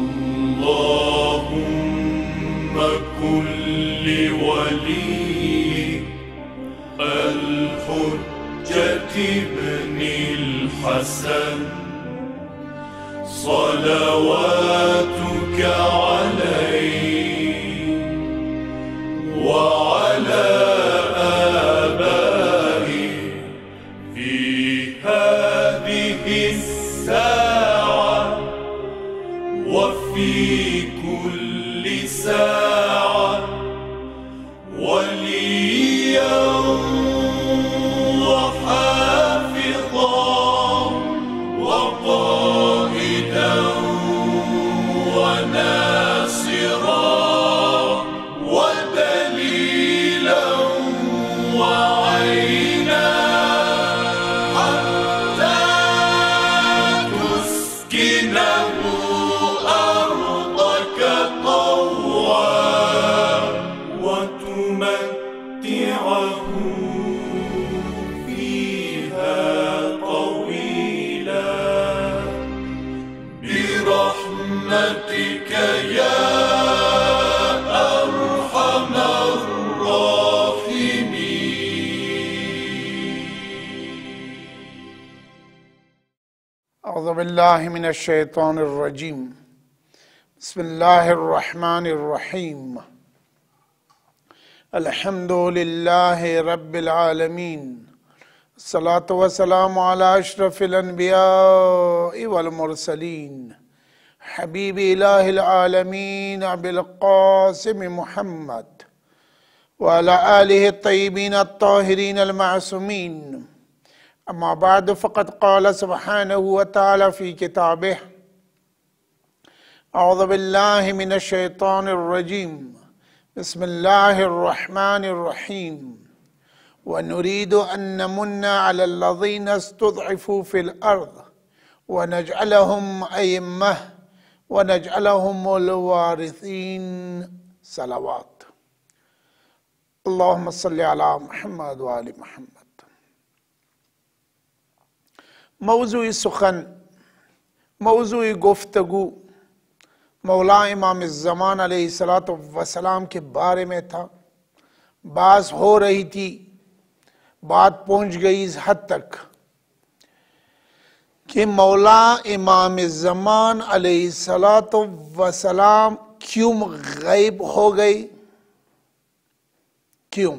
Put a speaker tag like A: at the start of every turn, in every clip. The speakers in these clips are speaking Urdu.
A: اللهم كل
B: بالله من الشيطان الرجيم بسم الله الرحمن الرحيم الحمد لله رب العالمين الصلاة والسلام على أشرف الأنبياء والمرسلين حبيب إله العالمين أبي القاسم محمد وعلى آله الطيبين الطاهرين المعصومين أما بعد فقد قال سبحانه وتعالى في كتابه أعوذ بالله من الشيطان الرجيم بسم الله الرحمن الرحيم ونريد أن نمن على الذين استضعفوا في الأرض ونجعلهم أئمة ونجعلهم الوارثين صلوات اللهم صل على محمد وآل محمد موضوع سخن موضوع گفتگو مولا امام الزمان علیہ السلام وسلام کے بارے میں تھا بعض ہو رہی تھی بات پہنچ گئی اس حد تک کہ مولا امام الزمان علیہ السلام وسلام کیوں غیب ہو گئی کیوں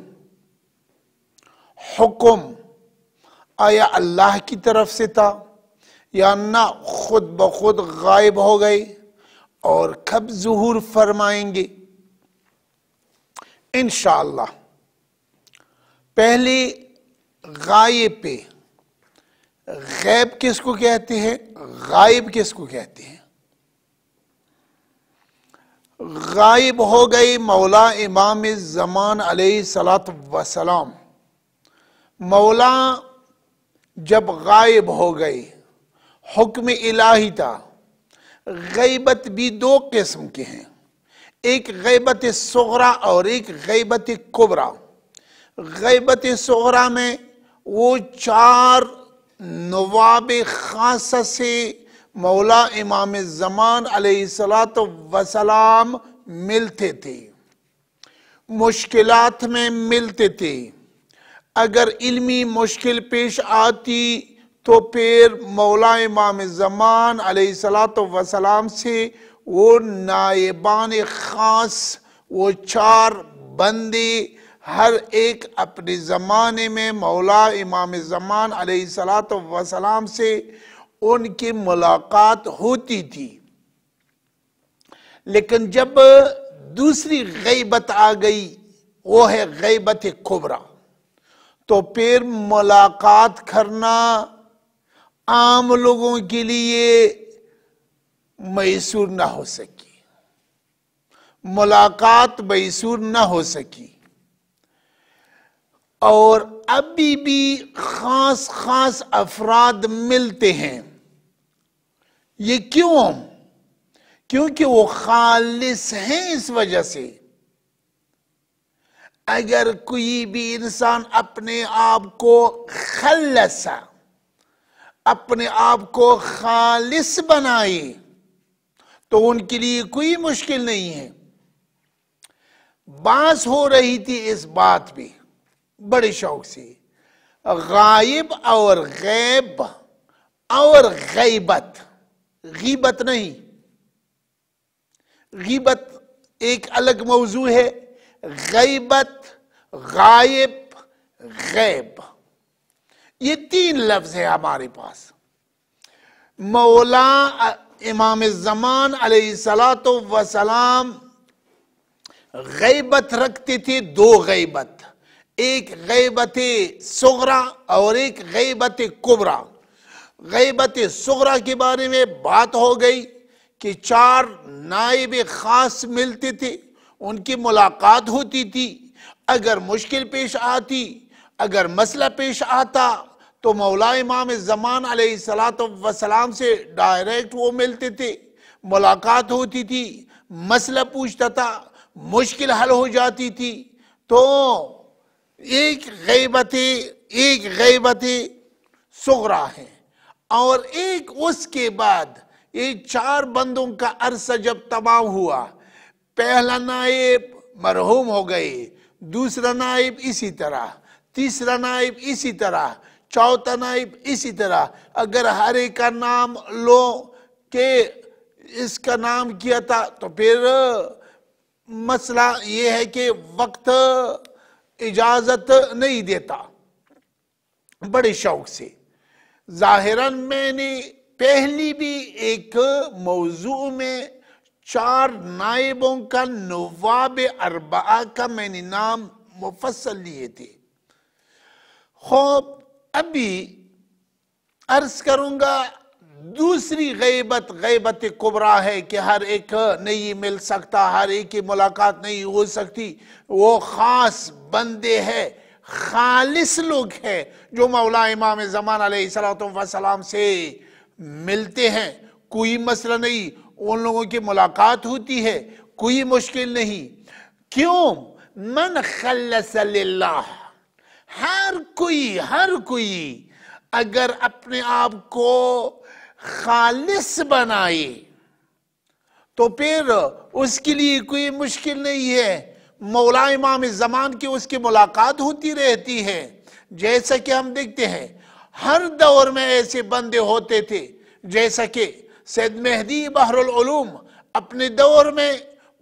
B: حکم آیا اللہ کی طرف سے تھا یا نہ خود بخود غائب ہو گئے اور کب ظہور فرمائیں گے انشاءاللہ پہلے غائب پہ غیب کس کو کہتے ہیں غائب کس کو کہتے ہیں غائب ہو گئی مولا امام زمان علیہ السلام وسلام مولا جب غائب ہو گئی حکم الہی تھا غیبت بھی دو قسم کے ہیں ایک غیبت صغرا اور ایک غیبت کبرہ غیبت صغرا میں وہ چار نواب خاصہ سے مولا امام زمان علیہ السلام وسلام ملتے تھے مشکلات میں ملتے تھے اگر علمی مشکل پیش آتی تو پھر مولا امام زمان علیہ صلاط وسلام سے وہ نائبان خاص وہ چار بندی ہر ایک اپنے زمانے میں مولا امام زمان علیہ السلام وسلام سے ان کی ملاقات ہوتی تھی لیکن جب دوسری غیبت آ گئی وہ ہے غیبت کبرہ تو پھر ملاقات کرنا عام لوگوں کے لیے میسور نہ ہو سکی ملاقات میسور نہ ہو سکی اور ابھی بھی خاص خاص افراد ملتے ہیں یہ کیوں کیونکہ وہ خالص ہیں اس وجہ سے اگر کوئی بھی انسان اپنے آپ کو خلصا اپنے آپ کو خالص بنائے تو ان کے لیے کوئی مشکل نہیں ہے بانس ہو رہی تھی اس بات بھی بڑے شوق سے غائب اور غیب اور غیبت غیبت نہیں غیبت ایک الگ موضوع ہے غیبت غائب غیب یہ تین لفظ ہے ہمارے پاس مولا امام زمان علیہ السلاۃ وسلام غیبت رکھتی تھی دو غیبت ایک غیبت سغرا اور ایک غیبت کبرا غیبت سغرا کے بارے میں بات ہو گئی کہ چار نائب خاص ملتی تھی ان کی ملاقات ہوتی تھی اگر مشکل پیش آتی اگر مسئلہ پیش آتا تو مولا امام زمان علیہ السلام وسلام سے ڈائریکٹ وہ ملتے تھے ملاقات ہوتی تھی مسئلہ پوچھتا تھا مشکل حل ہو جاتی تھی تو ایک غیبت ایک غیبت سغرہ ہے اور ایک اس کے بعد یہ چار بندوں کا عرصہ جب تمام ہوا پہلا نائب مرحوم ہو گئے دوسرا نائب اسی طرح تیسرا نائب اسی طرح چوتھا نائب اسی طرح اگر ہر ایک کا نام لو کہ اس کا نام کیا تھا تو پھر مسئلہ یہ ہے کہ وقت اجازت نہیں دیتا بڑے شوق سے ظاہراً میں نے پہلی بھی ایک موضوع میں چار نائبوں کا نواب اربعہ کا میں نے نام مفصل لیے تھے خوب ابھی کروں گا دوسری غیبت غیبت کبرا ہے کہ ہر ایک نہیں مل سکتا ہر ایک کی ملاقات نہیں ہو سکتی وہ خاص بندے ہے خالص لوگ ہے جو مولا امام زمان علیہ السلام سے ملتے ہیں کوئی مسئلہ نہیں ان لوگوں کی ملاقات ہوتی ہے کوئی مشکل نہیں کیوں من خلص للہ ہر ہر کوئی کوئی اگر اپنے آپ کو خالص بنائے تو پھر اس کے لیے کوئی مشکل نہیں ہے مولا امام زمان کی اس کی ملاقات ہوتی رہتی ہے جیسا کہ ہم دیکھتے ہیں ہر دور میں ایسے بندے ہوتے تھے جیسا کہ سید مہدی بحر العلوم اپنے دور میں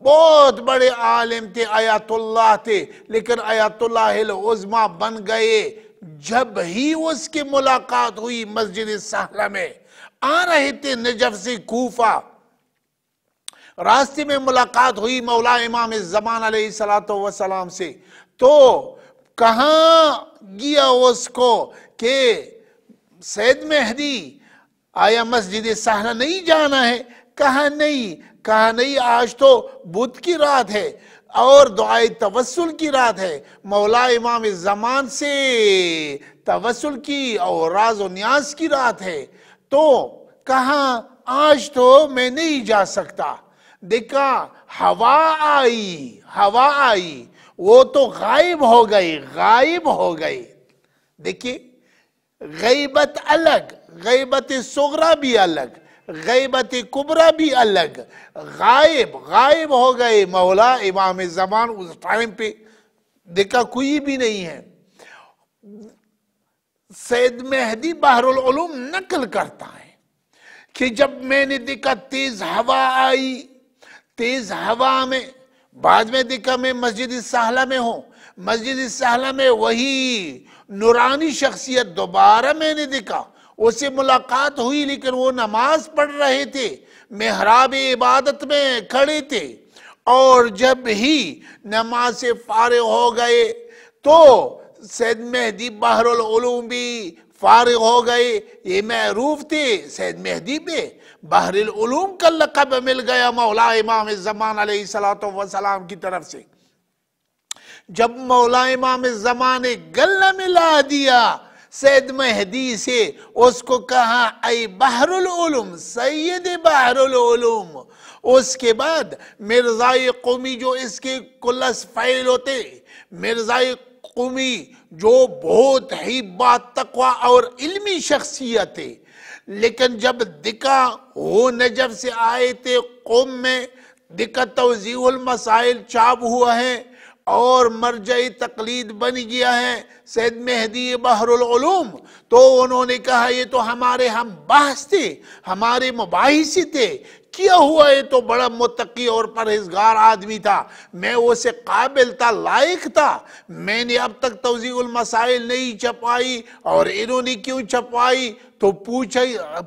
B: بہت بڑے عالم تھے آیات اللہ تھے لیکن آیات اللہ العظمہ بن گئے جب ہی اس کی ملاقات ہوئی مسجد سہرہ میں آ رہے تھے نجف سے کوفہ راستے میں ملاقات ہوئی مولا امام الزمان علیہ السلام وسلام سے تو کہاں گیا اس کو کہ سید مہدی آیا مسجد سہنا نہیں جانا ہے کہا نہیں کہا نہیں آج تو بدھ کی رات ہے اور دعائے توسل کی رات ہے مولا امام زمان سے توسل کی اور راز و نیاز کی رات ہے تو کہا آج تو میں نہیں جا سکتا دیکھا ہوا آئی ہوا آئی وہ تو غائب ہو گئی غائب ہو گئی دیکھیے غیبت الگ غیبت صغرہ بھی الگ غیبت کبرہ بھی الگ غائب غائب ہو گئے مولا امام زمان اس ٹائم پہ دیکھا کوئی بھی نہیں ہے سید مہدی بحر العلوم نقل کرتا ہے کہ جب میں نے دیکھا تیز ہوا آئی تیز ہوا میں بعد میں دیکھا میں مسجد سہلہ میں ہوں مسجد سہلہ میں وہی نورانی شخصیت دوبارہ میں نے دیکھا سے ملاقات ہوئی لیکن وہ نماز پڑھ رہے تھے محراب عبادت میں کھڑے تھے اور جب ہی نماز سے فارغ ہو گئے تو سید مہدی بحر العلوم بھی فارغ ہو گئے یہ معروف تھے سید مہدی پہ بحر العلوم کا لقب مل گیا مولا امام الزمان علیہ السلام وسلام کی طرف سے جب مولا امام الزمان گلہ ملا دیا سید مہدی سے اس کو کہا اے بحر العلوم سید بحر العلوم اس کے بعد مرزا قومی جو اس کے کلس فعل ہوتے مرزا قومی جو بہت ہی بات تقوی اور علمی شخصیت ہے لیکن جب دکا ہو نجب سے آئے تھے قوم میں دکا توضیح المسائل چاب ہوا ہے اور مرجعی تقلید بن گیا ہے سید مہدی بحر العلوم تو انہوں نے کہا یہ تو ہمارے ہم بحث تھے ہمارے مباحثی تھے کیا ہوا یہ تو بڑا متقی اور پرہزگار آدمی تھا میں اسے قابل تھا لائق تھا میں نے اب تک توضیع المسائل نہیں چھپائی اور انہوں نے کیوں چھپائی تو پوچھا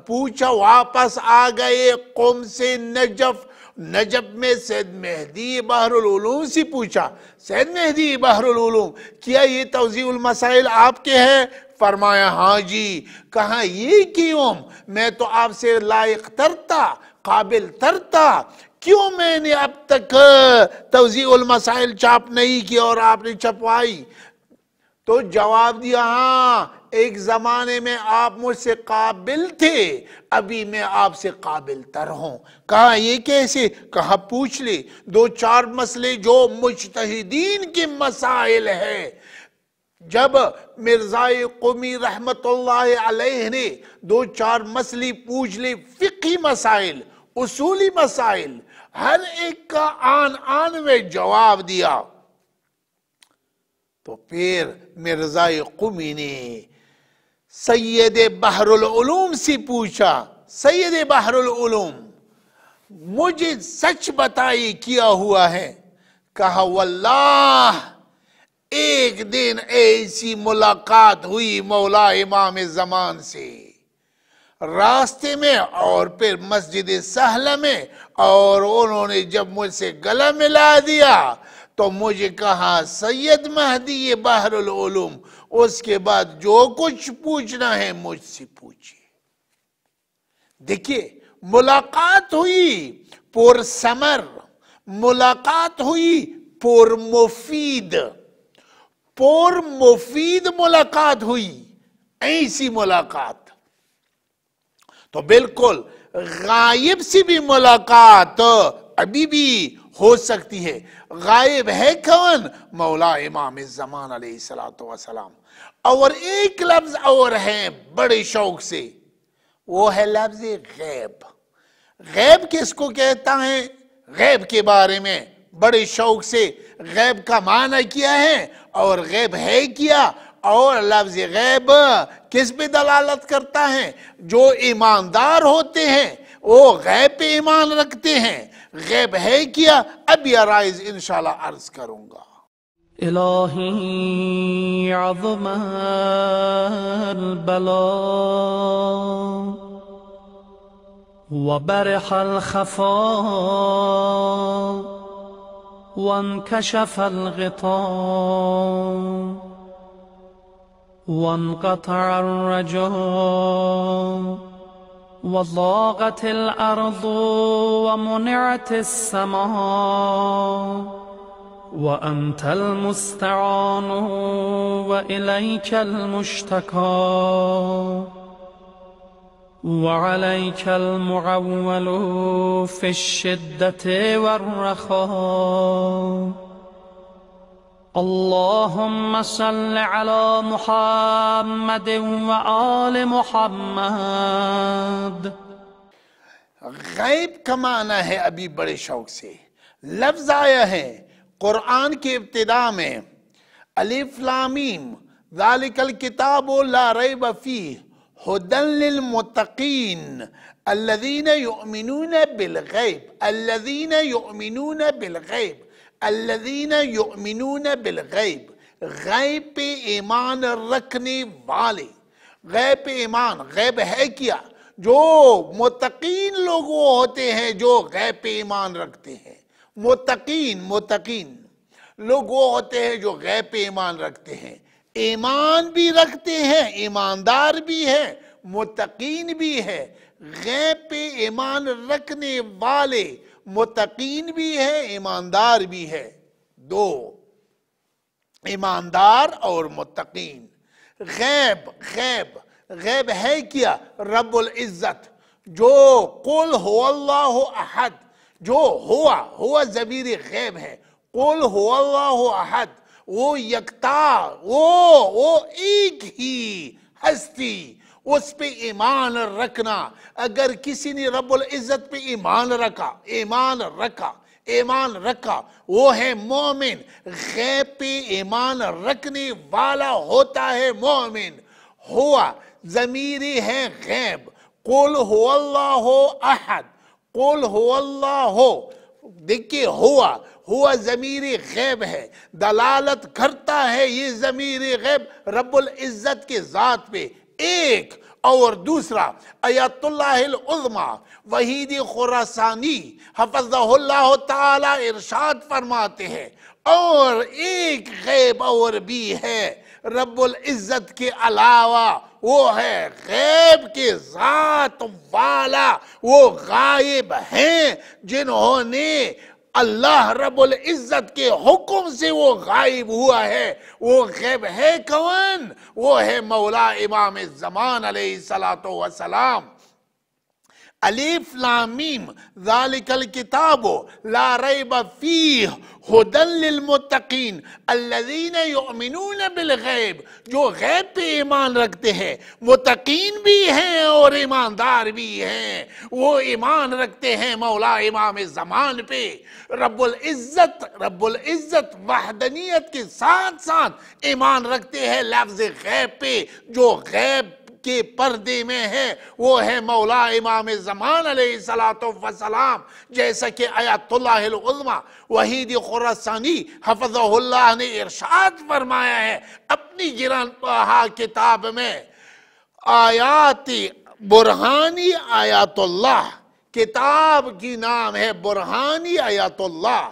B: پوچھا واپس آ گئے قوم سے نجف نجب میں سید مہدی بحر العلوم سے پوچھا سید مہدی بحر العلوم کیا یہ توضیع المسائل آپ کے ہے فرمایا ہاں جی کہاں یہ کیوں میں تو آپ سے لائق ترتا قابل ترتا کیوں میں نے اب تک توضیع المسائل چاپ نہیں کیا اور آپ نے چپوائی تو جواب دیا ہاں ایک زمانے میں آپ مجھ سے قابل تھے ابھی میں آپ سے قابل تر ہوں کہا یہ کیسے کہا پوچھ لے دو چار مسئلے جو مجتہدین کے مسائل ہے جب مرزا قومی رحمت اللہ علیہ نے دو چار مسئلے پوچھ لے فقی مسائل اصولی مسائل ہر ایک کا آن آن میں جواب دیا تو پھر مرزا العلوم سے پوچھا سید بحر العلوم مجھے سچ بتائی کیا ہوا ہے کہا واللہ ایک دن ایسی ملاقات ہوئی مولا امام زمان سے راستے میں اور پھر مسجد سہلہ میں اور انہوں نے جب مجھ سے گلا ملا دیا تو مجھے کہا سید مہدی بحر العلوم اس کے بعد جو کچھ پوچھنا ہے مجھ سے پوچھے دیکھیے ملاقات ہوئی پور سمر ملاقات ہوئی پور مفید پور مفید ملاقات ہوئی ایسی ملاقات تو بالکل غائب سی بھی ملاقات ابھی بھی ہو سکتی ہے غائب ہے کون مولا امام الزمان علیہ لفظ اور ہے بڑے شوق سے وہ ہے لفظ غیب غیب کس کو کہتا ہے غیب کے بارے میں بڑے شوق سے غیب کا معنی کیا ہے اور غیب ہے کیا اور لفظ غیب کس پہ دلالت کرتا ہے جو ایماندار ہوتے ہیں وہ غیب پہ ایمان رکھتے ہیں ہے کیا اب یہ رائز انشاءاللہ عرض کروں گا
A: إلهي عظم البلاء وبرح الخفاء وانكشف الغطاء وانقطع الرجاء وضاقت الأرض ومنعت السماء وأنت المستعان وإليك المشتكى وعليك المعول في الشدة والرخاء اللهم صل على محمد وآل محمد
B: غیب کا معنی ہے ابھی بڑے شوق سے لفظ آیا ہے قرآن کے ابتدا میں الف لامیم ذالک الکتاب لا ريب فيه ہدن للمتقین الذين يؤمنون بالغیب الذين يؤمنون بالغیب الذين يؤمنون بالغیب غیب پہ ایمان رکھنے والے پہ ایمان غیب ہے کیا جو متقین لوگ ہوتے ہیں جو غیب پہ ایمان رکھتے ہیں متقین متقین لوگ ہوتے ہیں جو غیب پہ ایمان رکھتے ہیں ایمان بھی رکھتے ہیں ایماندار بھی ہے متقین بھی ہے غیب پہ ایمان رکھنے والے متقین بھی ہے ایماندار بھی ہے دو ایماندار اور متقین غیب غیب غیب ہے کیا رب العزت جو قل ہو اللہ احد جو ہوا ہوا ضمیر غیب ہے قل ہو اللہ احد وہ یکتا وہ ایک ہی ہستی اس پہ ایمان رکھنا اگر کسی نے رب العزت پہ ایمان رکھا ایمان رکھا ایمان رکھا وہ ہے مومن غیب پہ ایمان رکھنے والا ہوتا ہے مومن ہوا ضمیری ہے غیب قل ہو اللہ ہو قل ہو اللہ ہو دیکھیں ہوا ہوا ضمیر غیب ہے دلالت کرتا ہے یہ ضمیر غیب رب العزت کے ذات پہ ایک اور دوسرا ایت اللہ العظمہ وحید خورسانی حفظہ اللہ تعالی ارشاد فرماتے ہیں اور ایک غیب اور بھی ہے رب العزت کے علاوہ وہ ہے غیب کے ذات والا وہ غائب ہیں جنہوں نے اللہ رب العزت کے حکم سے وہ غائب ہوا ہے وہ غیب ہے کون وہ ہے مولا امام زمان علیہ السلام لامیم ذالک لا ریب للمتقین الذین یؤمنون بالغیب جو غیب پہ ایمان رکھتے ہیں متقین بھی ہیں اور ایماندار بھی ہیں وہ ایمان رکھتے ہیں مولا امام زمان پہ رب العزت رب العزت وحدنیت کے ساتھ ساتھ ایمان رکھتے ہیں لفظ غیب پہ جو غیب کے پردے میں ہے وہ ہے مولا امام زمان علیہ السلام وسلام جیسا کہ آیات اللہ العظمہ وحید حفظہ حفظ نے ارشاد فرمایا ہے اپنی جران پہا کتاب میں آیات برہانی آیات اللہ کتاب کی نام ہے برہانی آیات اللہ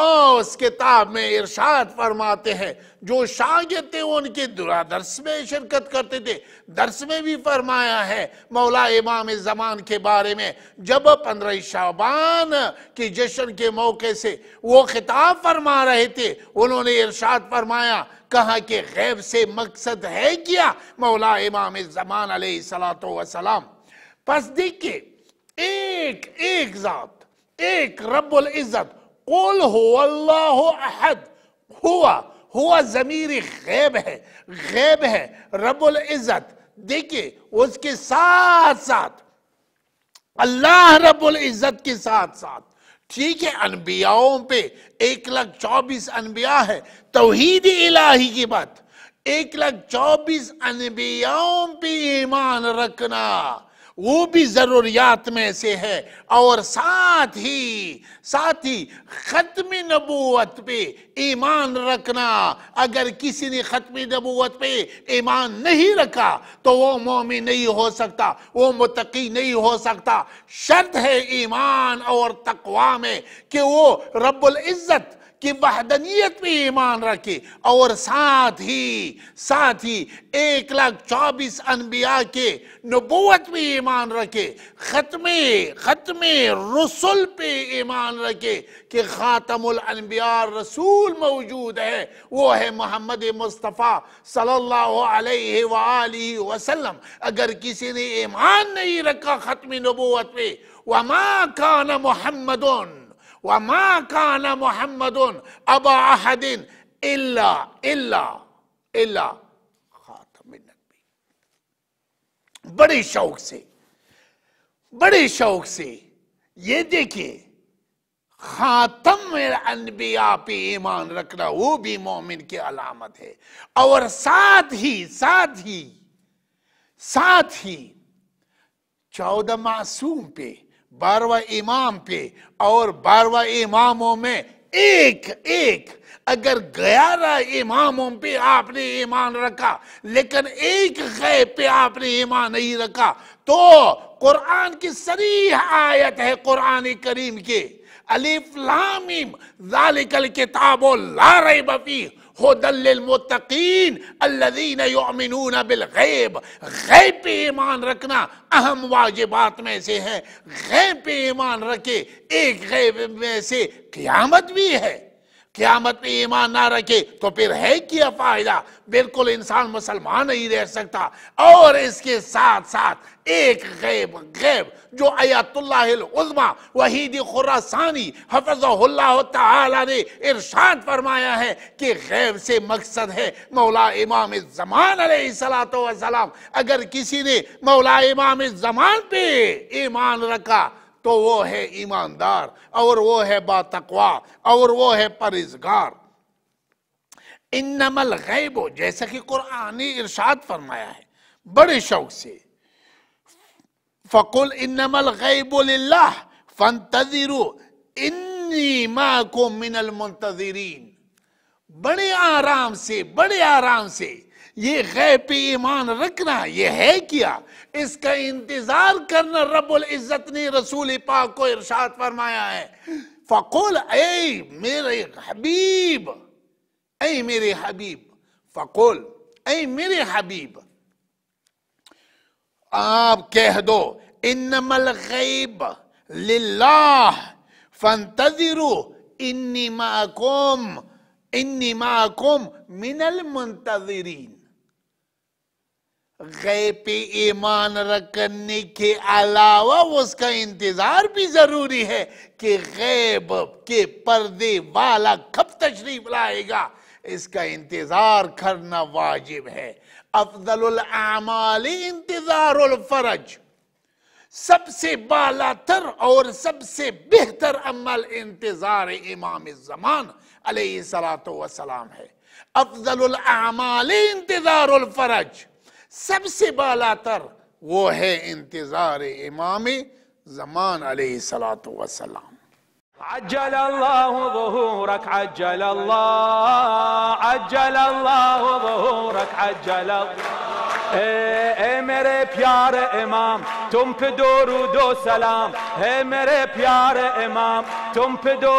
B: اس کتاب میں ارشاد فرماتے ہیں جو شاگرد تھے ان کے درس میں شرکت کرتے تھے درس میں بھی فرمایا ہے مولا امام زمان کے بارے میں جب پندرہ شعبان کے جشن کے موقع سے وہ خطاب فرما رہے تھے انہوں نے ارشاد فرمایا کہا کہ غیب سے مقصد ہے کیا مولا امام زمان علیہ السلام پس دیکھیں ایک ایک ذات ایک رب العزت قل اللہ احد ہوا ہوا ضمیر غیب ہے غیب ہے رب العزت دیکھیے اللہ رب العزت کے ساتھ ساتھ ٹھیک ہے انبیاؤں پہ ایک لاکھ چوبیس انبیاء ہے توحید الہی کی بات ایک لاکھ چوبیس انبیاؤں پہ ایمان رکھنا وہ بھی ضروریات میں سے ہے اور ساتھ ہی ساتھ ہی ختم نبوت پہ ایمان رکھنا اگر کسی نے ختم نبوت پہ ایمان نہیں رکھا تو وہ مومن نہیں ہو سکتا وہ متقی نہیں ہو سکتا شرط ہے ایمان اور تقوی میں کہ وہ رب العزت کہ وحدنیت پہ ایمان رکھے اور ساتھ ہی ساتھ ہی ایک لاکھ چوبیس انبیاء کے نبوت پہ ایمان رکھے ختم ختم پہ ایمان رکھے کہ خاتم الانبیاء رسول موجود ہے وہ ہے محمد مصطفیٰ صلی اللہ علیہ وآلہ وسلم اگر کسی نے ایمان نہیں رکھا ختم نبوت پہ وَمَا كَانَ محمد وما کان محمد خاتم النبی بڑے شوق سے بڑے شوق سے یہ دیکھیے خاتم انبیاء پہ ایمان رکھنا وہ بھی مومن کی علامت ہے اور ساتھ ہی ساتھ ہی ساتھ ہی چودہ معصوم پہ برو امام پہ اور بارو اماموں میں ایک ایک اگر گیارہ اماموں پہ آپ نے ایمان رکھا لیکن ایک غیب پہ آپ نے ایمان نہیں رکھا تو قرآن کی صریح آیت ہے قرآن کریم کے لامیم ذالک الکتاب لا ریب فیہ للمتقین الذین یؤمنون بالغیب غیب پہ ایمان رکھنا اہم واجبات میں سے ہے غیب پہ ایمان رکھے ایک غیب میں سے قیامت بھی ہے قیامت پہ ایمان نہ رکھے تو پھر ہے کیا فائدہ بالکل انسان مسلمان نہیں رہ سکتا اور اس کے ساتھ ساتھ ایک غیب غیب جو آیات اللہ العظمہ وحید حفظ حفظہ اللہ تعالی نے ارشاد فرمایا ہے کہ غیب سے مقصد ہے مولا امام زمان علیہ السلام اگر کسی نے مولا امام زمان پہ ایمان رکھا تو وہ ہے ایماندار اور وہ ہے باتقوا اور وہ ہے پرزگار ہو جیسا کہ قرآنی ارشاد فرمایا ہے بڑے شوق سے فَقُلْ اِنَّمَا الْغَيْبُ لِلَّهِ فَانْتَذِرُوا اِنِّي ان کو من المنتظرین بڑے آرام سے بڑے آرام سے یہ غیر ایمان رکھنا یہ ہے کیا اس کا انتظار کرنا رب العزت نے رسول پاک کو ارشاد فرمایا ہے فقول اے میرے حبیب اے میرے حبیب فقول اے میرے حبیب آپ کہہ دو انما الغیب للہ فانتظرو انی معکم انی معکم من المنتظرین غیب ایمان رکھنے کے علاوہ اس کا انتظار بھی ضروری ہے کہ غیب کے پردے والا کب تشریف لائے گا اس کا انتظار کرنا واجب ہے افضل الاعمال انتظار الفرج سب سے بالا تر اور سب سے بہتر عمل انتظار امام الزمان علیہ السلام ہے افضل العمالی انتظار الفرج سب سے بالا تر وہ ہے انتظار امام زمان علیہ السلاۃ وسلام اجل بہ
C: رکھا عجل اللہ اجل بہ عجل جل اے میرے پیارے امام تم پہ دو و سلام اے میرے پیار امام تم پہ دو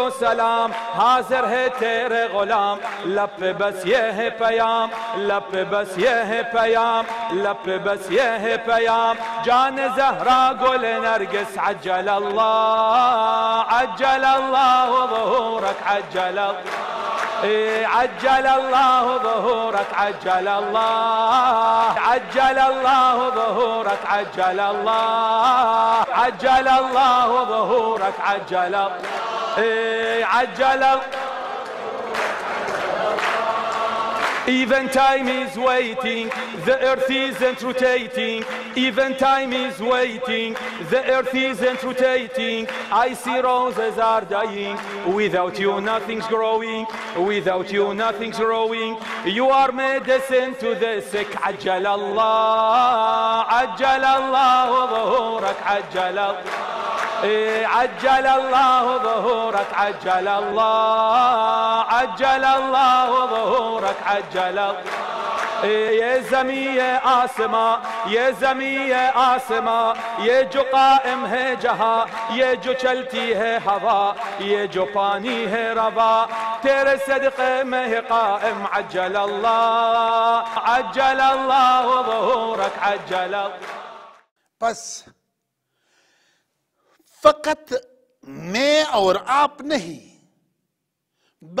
C: و سلام حاضر ہے تیرے غلام لب بس یہ ہے پیام لب بس یہ ہے پیام لب بس یہ ہے پیام جان زہرا گل نرگس عجل الله عجل الله ظهورك عجل الله إيه، عجل الله ظهورك عجل الله عجل الله ظهورك عجل الله عجل الله ظهورك عجل الله إيه، عجل الله Even time is waiting, the earth isn't rotating. Even time is waiting, the earth isn't rotating. I see roses are dying. Without you, nothing's growing. Without you, nothing's growing. You are medicine to the sick. عجل الله عجل الله إيه عجل الله ظهورك عجل الله عجل الله ظهورك عجل الله إيه، يا زمية آسما يا زمية آسما يجو هي جها يا يجو چلتيها هوا يجو هي ربا تير صدق هي قائم عجل الله
B: عجل الله ظهورك عجل الله بس فقط میں اور آپ نہیں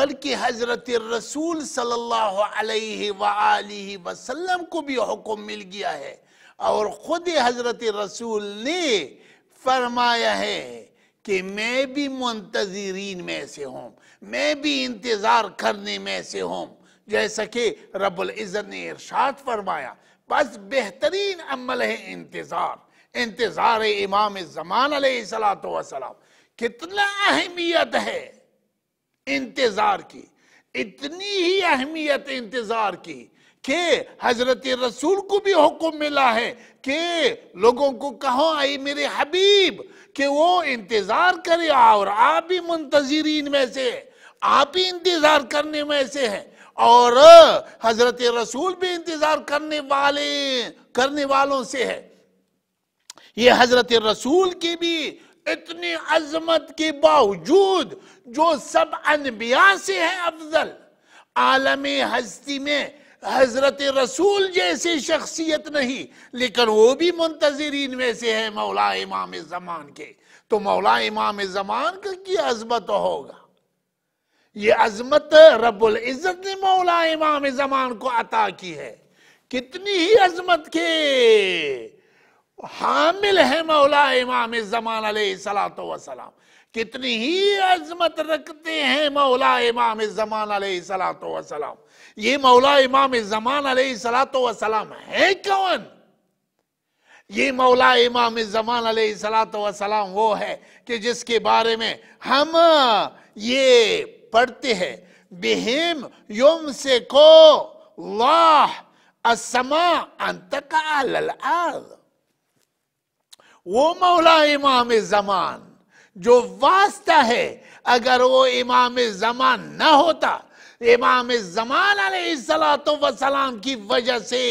B: بلکہ حضرت رسول صلی اللہ علیہ وآلہ وسلم کو بھی حکم مل گیا ہے اور خود حضرت رسول نے فرمایا ہے کہ میں بھی منتظرین میں سے ہوں میں بھی انتظار کرنے میں سے ہوں جیسا کہ رب العزت نے ارشاد فرمایا بس بہترین عمل ہے انتظار انتظار امام زمان علیہ السلام کتنا اہمیت ہے انتظار کی اتنی ہی اہمیت انتظار کی کہ حضرت رسول کو بھی حکم ملا ہے کہ لوگوں کو کہو آئی میرے حبیب کہ وہ انتظار کرے اور آپ بھی منتظرین میں سے آپ بھی انتظار کرنے میں سے ہیں اور حضرت رسول بھی انتظار کرنے والے کرنے والوں سے ہے یہ حضرت رسول کی بھی اتنی عظمت کے باوجود جو سب انبیاء سے ہیں افضل عالم ہستی میں حضرت رسول جیسی شخصیت نہیں لیکن وہ بھی منتظرین میں سے ہے مولا امام زمان کے تو مولا امام زمان کا کی عظمت ہوگا یہ عظمت رب العزت نے مولا امام زمان کو عطا کی ہے کتنی ہی عظمت کے حامل ہے مولا امام الزمان علیہ السلام وسلام کتنی ہی عظمت رکھتے ہیں مولا امام الزمان علیہ السلام وسلام یہ مولا امام الزمان علیہ السلام وسلام ہے مولا امام الزمان علیہ السلام وہ ہے کہ جس کے بارے میں ہم یہ پڑھتے ہیں بہم یوم سے کو اللہ انتقال الارض وہ مولا امام زمان جو واسطہ ہے اگر وہ امام زمان نہ ہوتا امام زمان علیہ السلام کی وجہ سے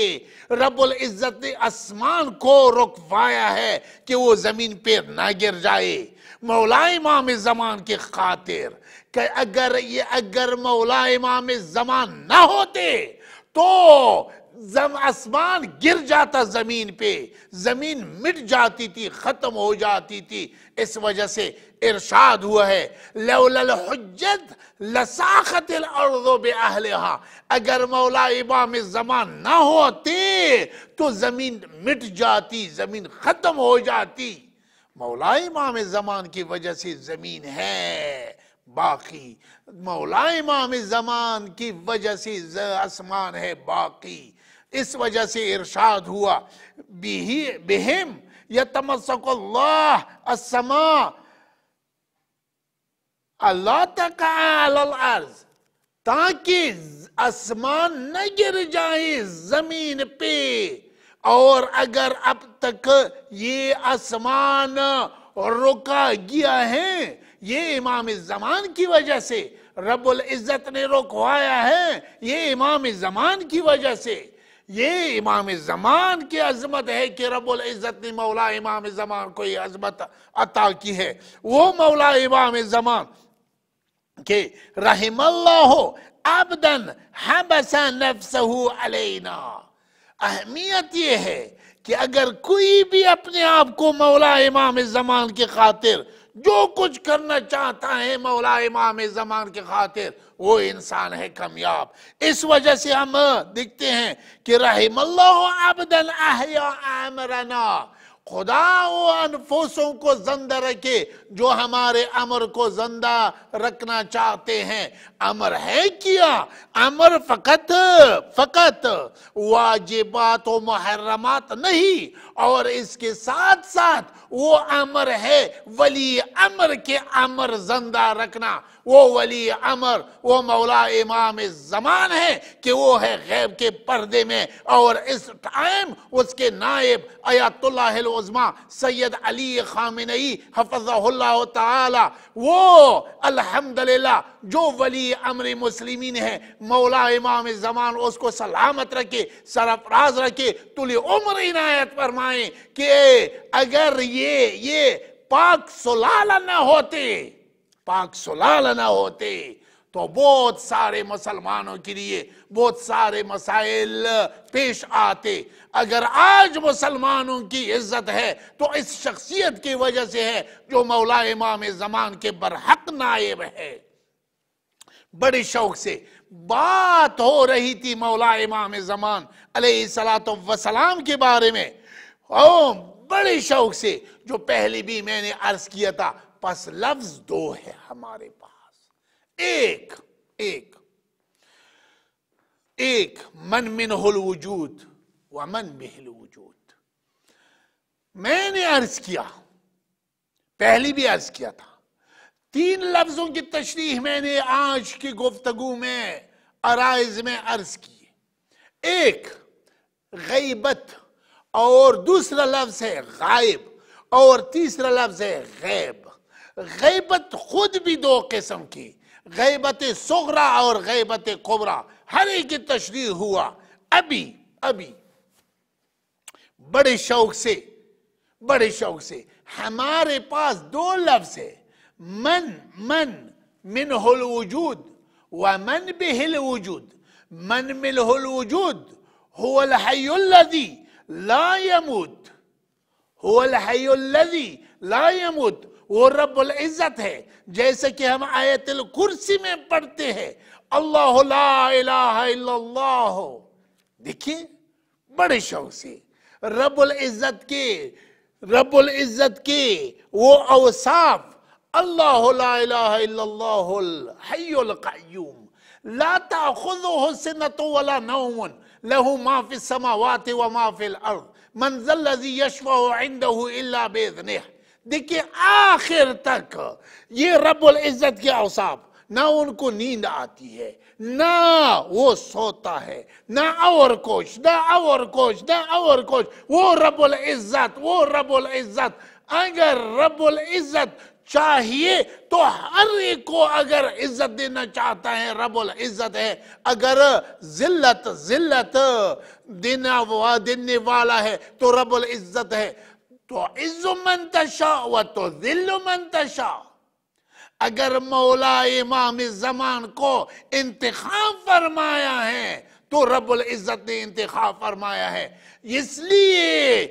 B: رب العزت نے اسمان کو رکوایا ہے کہ وہ زمین پہ نہ گر جائے مولا امام زمان کے خاطر اگر اگر مولا امام زمان نہ ہوتے تو آسمان گر جاتا زمین پہ زمین مٹ جاتی تھی ختم ہو جاتی تھی اس وجہ سے ارشاد ہوا ہے اگر مولا امام زمان نہ ہوتے تو زمین مٹ جاتی زمین ختم ہو جاتی مولا امام زمان کی وجہ سے زمین ہے باقی مولا امام زمان کی وجہ سے آسمان ہے باقی اس وجہ سے ارشاد ہوا بہم یتمسک اللہ السماء اللہ تک الارض تاکہ آسمان نہ گر جائے زمین پہ اور اگر اب تک یہ آسمان رکا گیا ہے یہ امام زمان کی وجہ سے رب العزت نے رکوایا ہے یہ امام زمان کی وجہ سے یہ امام زمان کی عظمت ہے کہ رب العزت نے مولا امام زمان کو یہ عظمت عطا کی ہے وہ مولا امام زمان کہ رحم اللہ عبدن حبس نفسه علینا اہمیت یہ ہے کہ اگر کوئی بھی اپنے آپ کو مولا امام زمان کے خاطر جو کچھ کرنا چاہتا ہے مولا امام زمان کے خاطر وہ انسان ہے کمیاب اس وجہ سے ہم دیکھتے ہیں کہ رحم اللہ عبدال احیاء امرنا خدا و انفوسوں کو زندہ رکھے جو ہمارے عمر کو زندہ رکھنا چاہتے ہیں عمر ہے کیا عمر فقط فقط واجبات و محرمات نہیں اور اس کے ساتھ ساتھ وہ امر ہے ولی امر کے امر زندہ رکھنا وہ ولی امر وہ مولا امام زمان ہے کہ وہ ہے غیب کے پردے میں اور اس ٹائم اس کے نائب آیات اللہ العظمہ سید علی خامنئی حفظہ اللہ تعالی وہ الحمدللہ جو ولی امر مسلمین ہے مولا امام زمان اس کو سلامت رکھے سرفراز رکھے تلی عمر عنایت فرما کہ اگر یہ یہ پاک سلالہ نہ ہوتے پاک سلالہ نہ ہوتے تو بہت سارے مسلمانوں کے لیے بہت سارے مسائل پیش آتے اگر آج مسلمانوں کی عزت ہے تو اس شخصیت کی وجہ سے ہے جو مولا امام زمان کے برحق نائب ہے بڑے شوق سے بات ہو رہی تھی مولا امام زمان علیہ السلام کے بارے میں بڑے شوق سے جو پہلے بھی میں نے عرض کیا تھا پس لفظ دو ہے ہمارے پاس ایک ایک ایک من منہ وجود وجود میں نے عرض کیا پہلی بھی عرض کیا تھا تین لفظوں کی تشریح میں نے آج کی گفتگو میں عرائز میں عرض کی ایک غیبت اور دوسرا لفظ ہے غائب اور تیسرا لفظ ہے غیب غیبت خود بھی دو قسم کی غیبت سغرا اور غیبت کبرا ہر ایک تشریح ہوا ابھی ابھی بڑے شوق سے بڑے شوق سے ہمارے پاس دو لفظ ہے من من منہ وجود من مل ہو الذی لا يموت هو الحی الذی لا يموت وہ رب العزت ہے جیسے کہ ہم آیت الکرسی میں پڑھتے ہیں اللہ لا الہ الا اللہ دیکھیں بڑے شوق سے رب العزت کے رب العزت کے وہ اوصاف اللہ لا الہ الا اللہ الحی القیوم لا تأخذه سنة ولا نوم له ما في السماوات وما في الارض من ذا الذي يشفع عنده إلا بإذنه دیکھیں آخر تک یہ رب العزت کے اوصاف نہ ان کو نیند آتی ہے نہ وہ سوتا ہے نہ اور کوش نہ اور کوش نہ اور کوش وہ رب العزت وہ رب العزت اگر رب العزت چاہیے تو ہر ایک کو اگر عزت دینا چاہتا ہے رب العزت ہے اگر دینے والا ہے تو رب العزت ہے تو عز من تشا و تو ذل من تشا اگر مولا امام زمان کو انتخاب فرمایا ہے تو رب العزت نے انتخاب فرمایا ہے اس لیے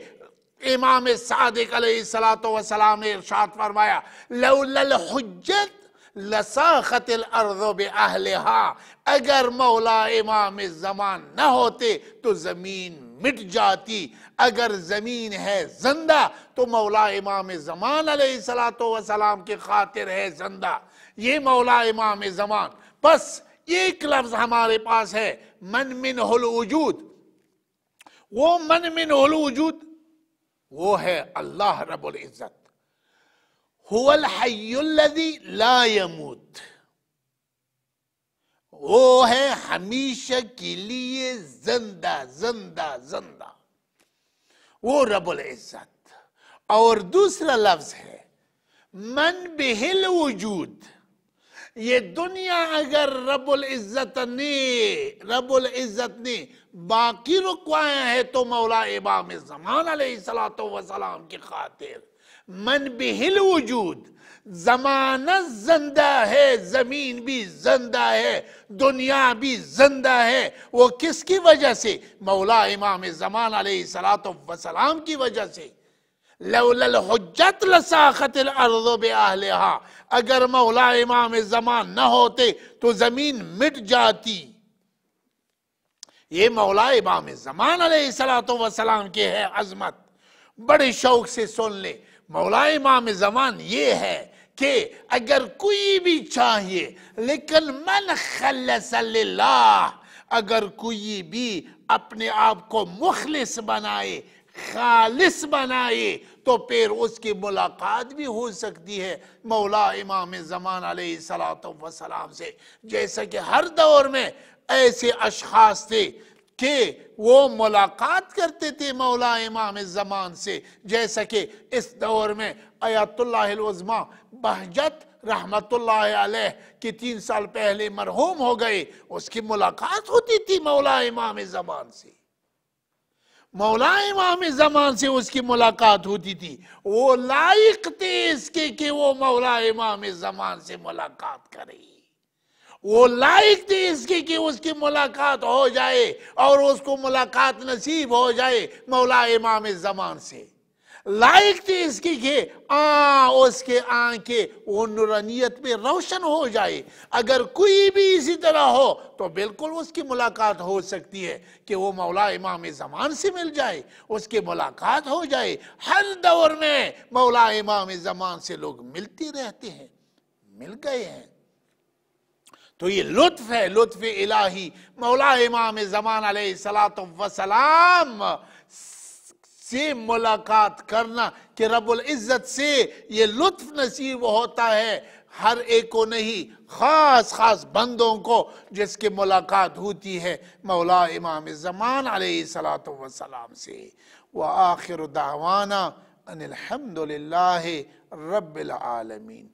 B: امام صادق علیہ السلام نے ارشاد فرمایا لولا الحجت لساخت الارض بے اگر مولا امام زمان نہ ہوتے تو زمین مٹ جاتی اگر زمین ہے زندہ تو مولا امام زمان علیہ السلام کے خاطر ہے زندہ یہ مولا امام زمان پس ایک لفظ ہمارے پاس ہے من منہ الوجود وہ من منہ الوجود وہ ہے اللہ رب العزت الحی لا وہ ہمیشہ کے لیے زندہ زندہ زندہ وہ رب العزت اور دوسرا لفظ ہے من بہل وجود یہ دنیا اگر رب العزت نے رب العزت نے باقی رکوائیں ہیں تو مولا امام زمان علیہ السلام وسلام کی خاطر من بہل وجود زمانہ زندہ ہے زمین بھی زندہ ہے دنیا بھی زندہ ہے وہ کس کی وجہ سے مولا امام زمان علیہ السلام وسلام کی وجہ سے لولا الحجت لساخت الارض بے اہلہا اگر مولا امام زمان نہ ہوتے تو زمین مٹ جاتی یہ مولا امام زمان علیہ السلام کی ہے عظمت بڑے شوق سے سن لے مولا امام زمان یہ ہے کہ اگر کوئی بھی چاہیے لیکن من خلص اللہ اگر کوئی بھی اپنے آپ کو مخلص بنائے خالص بنائے تو پھر اس کی ملاقات بھی ہو سکتی ہے مولا امام زمان علیہ السلام سے جیسا کہ ہر دور میں ایسے اشخاص تھے کہ وہ ملاقات کرتے تھے مولا امام زمان سے جیسا کہ اس دور میں آیات اللہ اللہ العظمہ بہجت رحمت علیہ تین سال پہلے مرحوم ہو گئے اس کی ملاقات ہوتی تھی مولا امام زمان سے مولا امام زمان سے اس کی ملاقات ہوتی تھی وہ لائق تھے اس کے کہ وہ مولا امام زمان سے ملاقات کرے وہ لائق تھی اس کی کہ اس کی ملاقات ہو جائے اور اس کو ملاقات نصیب ہو جائے مولا امام زمان سے لائق تھی اس کی کہ آن اس کے آن کے نورانیت میں روشن ہو جائے اگر کوئی بھی اسی طرح ہو تو بالکل اس کی ملاقات ہو سکتی ہے کہ وہ مولا امام زمان سے مل جائے اس کی ملاقات ہو جائے ہر دور میں مولا امام زمان سے لوگ ملتے رہتے ہیں مل گئے ہیں تو یہ لطف ہے لطف الہی مولا امام زمان علیہ السلام وسلام سے ملاقات کرنا کہ رب العزت سے یہ لطف نصیب ہوتا ہے ہر ایک کو نہیں خاص خاص بندوں کو جس کی ملاقات ہوتی ہے مولا امام زمان علیہ السلام وسلام سے وآخر دعوانا ان الحمد للہ رب العالمین